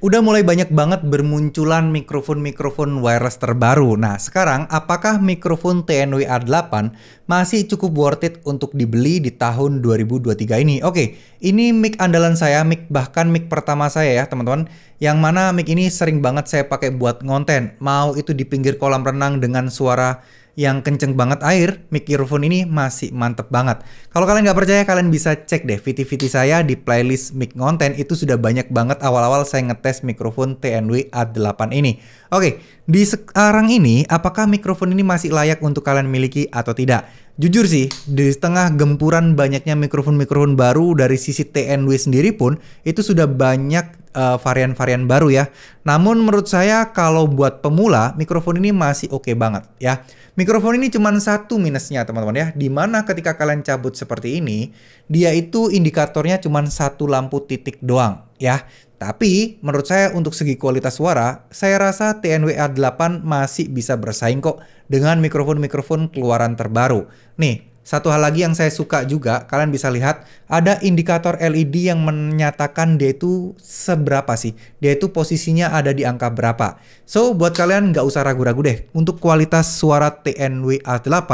udah mulai banyak banget bermunculan mikrofon-mikrofon wireless terbaru. Nah, sekarang apakah mikrofon TNW A8 masih cukup worth it untuk dibeli di tahun 2023 ini? Oke, ini mic andalan saya, mic bahkan mic pertama saya ya, teman-teman. Yang mana mic ini sering banget saya pakai buat ngonten. Mau itu di pinggir kolam renang dengan suara yang kenceng banget air, mikrofon ini masih mantep banget. Kalau kalian nggak percaya, kalian bisa cek deh VT-VT saya di playlist mic konten itu sudah banyak banget awal-awal saya ngetes mikrofon TNW A8 ini. Oke, di sekarang ini apakah mikrofon ini masih layak untuk kalian miliki atau tidak? Jujur sih, di tengah gempuran banyaknya mikrofon-mikrofon baru dari sisi TNW sendiri pun itu sudah banyak Eh, varian-varian uh, baru ya. Namun menurut saya kalau buat pemula mikrofon ini masih oke okay banget ya. Mikrofon ini cuma satu minusnya teman-teman ya. Dimana ketika kalian cabut seperti ini dia itu indikatornya cuma satu lampu titik doang ya. Tapi menurut saya untuk segi kualitas suara, saya rasa TNWA 8 masih bisa bersaing kok dengan mikrofon-mikrofon keluaran terbaru. Nih, satu hal lagi yang saya suka juga, kalian bisa lihat ada indikator LED yang menyatakan dia itu seberapa sih. Dia itu posisinya ada di angka berapa. So, buat kalian nggak usah ragu-ragu deh. Untuk kualitas suara TNW A8,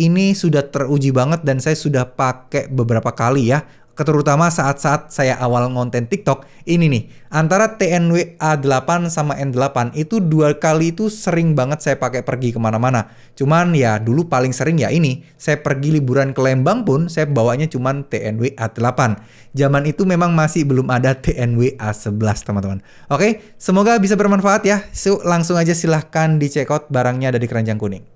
ini sudah teruji banget dan saya sudah pakai beberapa kali ya terutama saat-saat saya awal ngonten TikTok ini nih antara TNW A8 sama N8 itu dua kali itu sering banget saya pakai pergi kemana-mana cuman ya dulu paling sering ya ini saya pergi liburan ke Lembang pun saya bawanya cuman TNW A8 zaman itu memang masih belum ada TNW A11 teman-teman oke semoga bisa bermanfaat ya so, langsung aja silahkan di barangnya out barangnya dari keranjang kuning